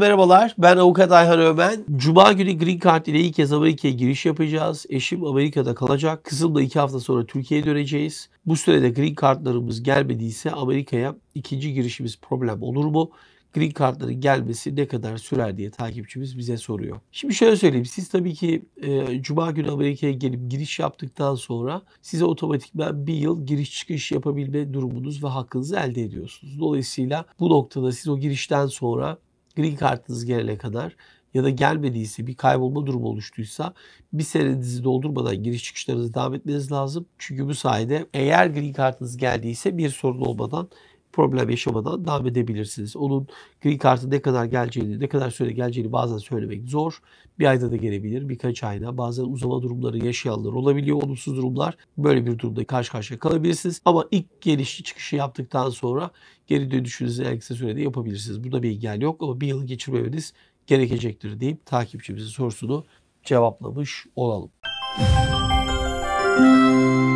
merhabalar. Ben avukat Ayhan Ömen. Cuma günü Green Card ile ilk kez Amerika'ya giriş yapacağız. Eşim Amerika'da kalacak. Kızım da iki hafta sonra Türkiye'ye döneceğiz. Bu sürede Green Card'larımız gelmediyse Amerika'ya ikinci girişimiz problem olur mu? Green Card'ların gelmesi ne kadar sürer diye takipçimiz bize soruyor. Şimdi şöyle söyleyeyim. Siz tabii ki e, Cuma günü Amerika'ya gelip giriş yaptıktan sonra size otomatikman bir yıl giriş çıkış yapabilme durumunuz ve hakkınızı elde ediyorsunuz. Dolayısıyla bu noktada siz o girişten sonra green kartınız gelene kadar ya da gelmediyse bir kaybolma durumu oluştuysa bir senedinizi doldurmadan giriş çıkışlarınızı devam etmeniz lazım. Çünkü bu sayede eğer green kartınız geldiyse bir sorun olmadan problem yaşamadan devam edebilirsiniz. Onun gri kartı ne kadar geleceğini, ne kadar süre geleceğini bazen söylemek zor. Bir ayda da gelebilir, birkaç ayda. Bazen uzama durumları yaşayanlar olabiliyor, olumsuz durumlar. Böyle bir durumda karşı karşıya kalabilirsiniz. Ama ilk gelişi çıkışı yaptıktan sonra geri dönüşünüzü en kısa sürede yapabilirsiniz. Burada bir engel yok ama bir yıl geçirmemeniz gerekecektir deyip takipçimizin sorusunu cevaplamış olalım. Müzik